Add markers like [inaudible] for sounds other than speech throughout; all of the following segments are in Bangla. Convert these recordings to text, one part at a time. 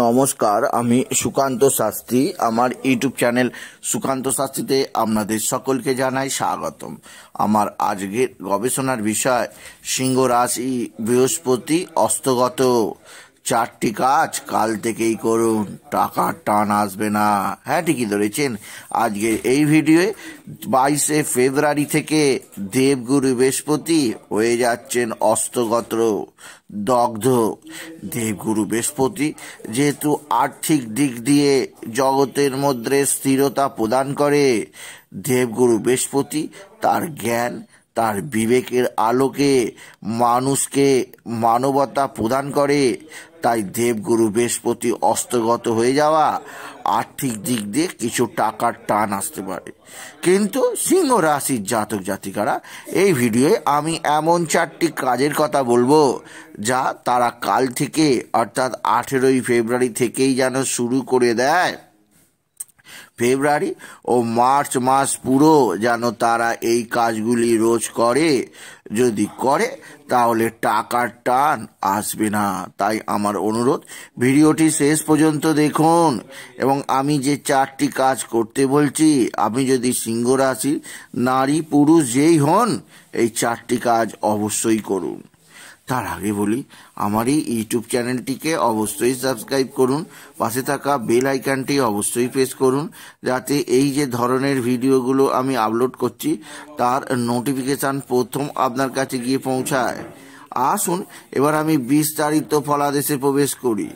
নমস্কার আমি সুকান্ত শাস্ত্রী আমার ইউটিউব চ্যানেল সুকান্ত শাস্ত্রীতে আপনাদের সকলকে জানাই স্বাগতম আমার আজকের গবেষণার বিষয় সিংহ রাশি বৃহস্পতি অস্তগত চারটি কাজ কাল থেকেই করুন টাকার টান আসবে না হ্যাঁ ঠিকই ধরেছেন আজকে এই ভিডিওয়ে বাইশে ফেব্রুয়ারি থেকে দেবগুরু বৃহস্পতি হয়ে যাচ্ছেন অস্তগত দগ্ধ দেবগুরু বৃহস্পতি যেহেতু আর্থিক দিক দিয়ে জগতের মধ্যে স্থিরতা প্রদান করে দেবগুরু বৃহস্পতি তার জ্ঞান তার বিবেকের আলোকে মানুষকে মানবতা প্রদান করে তাই দেবগুরু বৃহস্পতি অস্তগত হয়ে যাওয়া আর্থিক দিক দিয়ে কিছু টাকার টান আসতে পারে কিন্তু সিংহ রাশির জাতক জাতিকারা এই ভিডিওয়ে আমি এমন চারটি কাজের কথা বলবো যা তারা কাল থেকে অর্থাৎ আঠেরোই ফেব্রুয়ারি থেকেই যেন শুরু করে দেয় ফেব্রুয়ারি ও মার্চ মাস পুরো যেন তারা এই কাজগুলি রোজ করে যদি করে তাহলে টাকার টান আসবে না তাই আমার অনুরোধ ভিডিওটি শেষ পর্যন্ত দেখুন এবং আমি যে চারটি কাজ করতে বলছি আমি যদি সিংহ রাশি নারী পুরুষ যেই হন এই চারটি কাজ অবশ্যই করুন তার আগে বলি আমার এই ইউটিউব চ্যানেলটিকে অবশ্যই সাবস্ক্রাইব করুন পাশে থাকা বেল আইকনটি অবশ্যই প্রেস করুন যাতে এই যে ধরনের ভিডিওগুলো আমি আপলোড করছি তার নোটিফিকেশান প্রথম আপনার কাছে গিয়ে পৌঁছায় আসুন এবার আমি বিস্তারিত ফলাদেশে প্রবেশ করি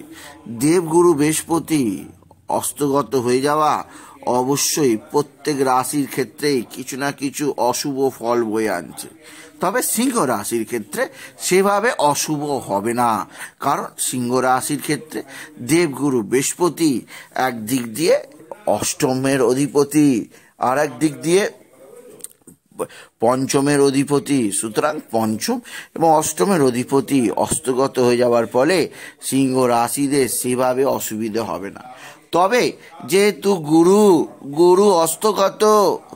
দেবগুরু বৃহস্পতি অস্তগত হয়ে যাওয়া অবশ্যই প্রত্যেক রাশির ক্ষেত্রেই কিছু না কিছু অশুভ ফল বয়ে আনছে তবে সিংহ রাশির ক্ষেত্রে সেভাবে অশুভ হবে না কারণ সিংহ রাশির ক্ষেত্রে দেবগুরু বৃহস্পতি এক দিক দিয়ে অষ্টমের অধিপতি আর এক দিক দিয়ে পঞ্চমের অধিপতি সুতরাং পঞ্চম এবং অষ্টমের অধিপতি অস্তগত হয়ে যাওয়ার ফলে সিংহ রাশিদের সেভাবে অসুবিধে হবে না তবে যেহেতু গুরু গুরু অস্তগত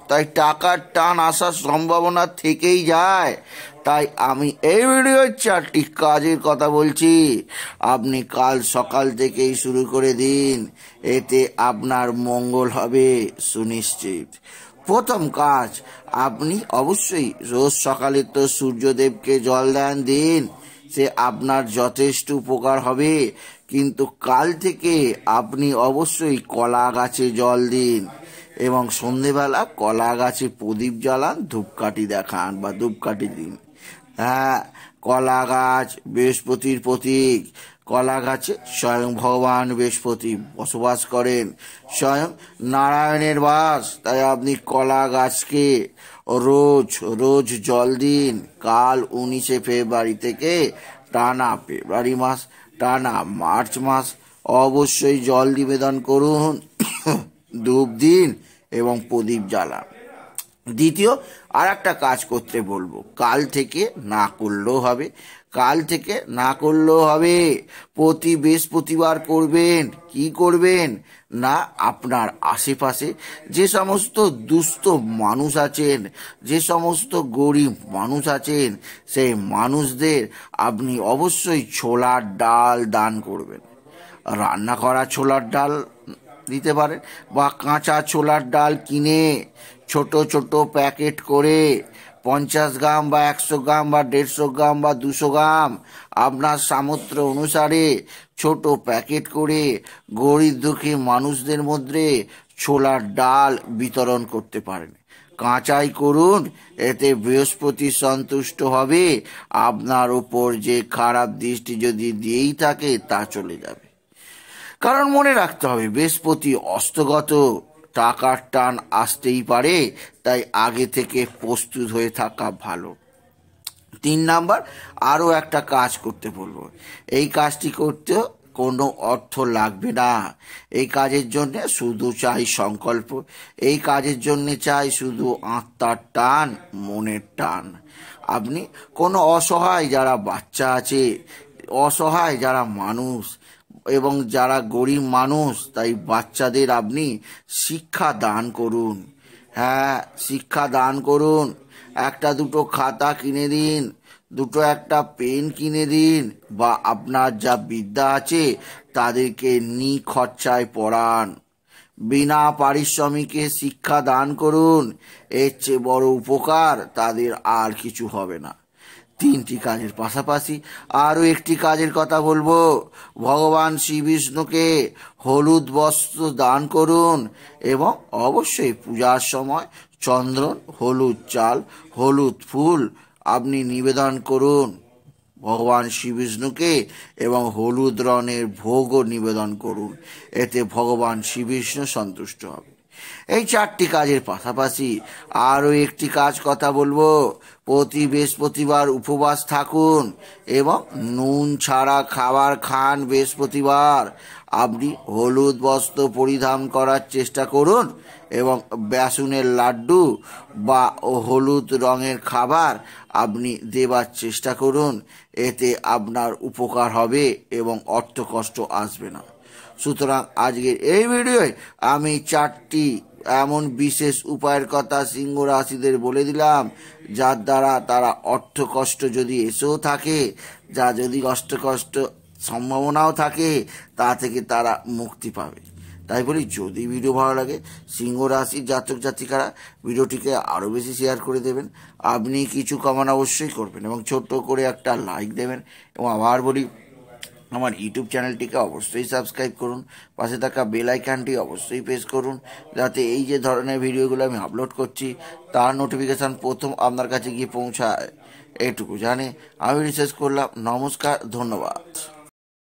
তাই টাকার টান আসার সম্ভাবনা থেকেই যায় তাই আমি এই ভিডিওর চারটি কাজের কথা বলছি আপনি কাল সকাল থেকেই শুরু করে দিন এতে আপনার মঙ্গল হবে সুনিশ্চিত প্রথম কাজ আপনি অবশ্যই রোজ সকালে তো সূর্যদেবকে জল দান দিন সে আপনার যথেষ্ট উপকার হবে কিন্তু কাল থেকে আপনি অবশ্যই কলা গাছে জল দিন এবং সন্ধেবেলা কলা গাছে প্রদীপ জ্বালান ধূপকাঠি দেখান বা ধূপকাঠি দিন হ্যাঁ কলা গাছ বৃহস্পতির প্রতীক কলা গাছে স্বয়ং ভগবান বৃহস্পতি বসবাস করেন স্বয়ং নারায়ণের বাস তাই আপনি কলা গাছকে রোজ রোজ জল দিন কাল উনিশে ফেব্রুয়ারি থেকে টানা ফেব্রুয়ারি মাস টানা মার্চ মাস অবশ্যই জল নিবেদন করুন [coughs] ধূপ দিন এবং প্রদীপ জ্বালান দ্বিতীয় আর একটা কাজ করতে বলবো কাল থেকে না করলেও হবে কাল থেকে না করলেও হবে প্রতি বৃহস্পতিবার করবেন কি করবেন না আপনার আশেপাশে যে সমস্ত দুস্থ মানুষ আছেন যে সমস্ত গরিব মানুষ আছেন সেই মানুষদের আপনি অবশ্যই ছোলার ডাল দান করবেন রান্না করা ছোলার ডাল দিতে পারেন বা কাঁচা ছোলার ডাল কিনে ছোট ছোট প্যাকেট করে পঞ্চাশ গ্রাম বা একশো গ্রাম বা দেড়শো গ্রাম বা দুশো গ্রাম আপনার সামর্থ্য অনুসারে ছোট প্যাকেট করে গরিব দুঃখী মানুষদের মধ্যে ছোলার ডাল বিতরণ করতে পারেন কাঁচাই করুন এতে বৃহস্পতি সন্তুষ্ট হবে আপনার উপর যে খারাপ দৃষ্টি যদি দিয়েই থাকে তা চলে যাবে কারণ মনে রাখতে হবে বৃহস্পতি অস্তগত টাকার টান আসতেই পারে তাই আগে থেকে প্রস্তুত হয়ে থাকা ভালো তিন নাম্বার আরও একটা কাজ করতে বলবো এই কাজটি করতে কোনো অর্থ লাগবে না এই কাজের জন্য শুধু চাই সংকল্প এই কাজের জন্য চাই শুধু আত্মার টান মনের টান আপনি কোনো অসহায় যারা বাচ্চা আছে অসহায় যারা মানুষ এবং যারা গরিব মানুষ তাই বাচ্চাদের আপনি শিক্ষা দান করুন হ্যাঁ শিক্ষা দান করুন একটা দুটো খাতা কিনে দিন দুটো একটা পেন কিনে দিন বা আপনার যা বিদ্যা আছে তাদেরকে নি খরচায় পড়ান বিনা পারিশ্রমিকে শিক্ষা দান করুন এর চেয়ে বড় উপকার তাদের আর কিছু হবে না তিনটি কাজের পাশাপাশি আরও একটি কাজের কথা বলবো ভগবান শ্রীবিষ্ণুকে হলুদ বস্ত্র দান করুন এবং অবশ্যই পূজার সময় চন্দন হলুদ চাল হলুদ ফুল আপনি নিবেদন করুন ভগবান শ্রীবিষ্ণুকে এবং হলুদ রঙের ভোগও নিবেদন করুন এতে ভগবান শ্রীবিষ্ণু সন্তুষ্ট হবে এই চারটি কাজের পাশাপাশি আরও একটি কাজ কথা বলবো প্রতি বৃহস্পতিবার উপবাস থাকুন এবং নুন ছাড়া খাবার খান বৃহস্পতিবার আপনি হলুদ বস্ত্র পরিধান করার চেষ্টা করুন এবং বেসনের লাড্ডু বা হলুদ রঙের খাবার আপনি দেবার চেষ্টা করুন এতে আপনার উপকার হবে এবং অর্থ কষ্ট আসবে না সুতরাং আজকের এই ভিডিওয় আমি চারটি এমন বিশেষ উপায়ের কথা সিংহ রাশিদের বলে দিলাম যার দ্বারা তারা অর্থ কষ্ট যদি এসেও থাকে যা যদি কষ্ট কষ্ট সম্ভাবনাও থাকে তা থেকে তারা মুক্তি পাবে তাই বলি যদি ভিডিও ভালো লাগে সিংহ রাশির জাতক জাতিকারা ভিডিওটিকে আরও বেশি শেয়ার করে দেবেন আপনি কিছু কমান অবশ্যই করবেন এবং ছোট্ট করে একটা লাইক দেবেন এবং আবার বলি আমার ইউটিউব চ্যানেলটিকে অবশ্যই সাবস্ক্রাইব করুন পাশে থাকা বেল আইকানটি অবশ্যই প্রেস করুন যাতে এই যে ধরনের ভিডিওগুলো আমি আপলোড করছি তার নোটিফিকেশান প্রথম আপনার কাছে গিয়ে পৌঁছায় এটুকু জানে আমি রিসার্চ করলাম নমস্কার ধন্যবাদ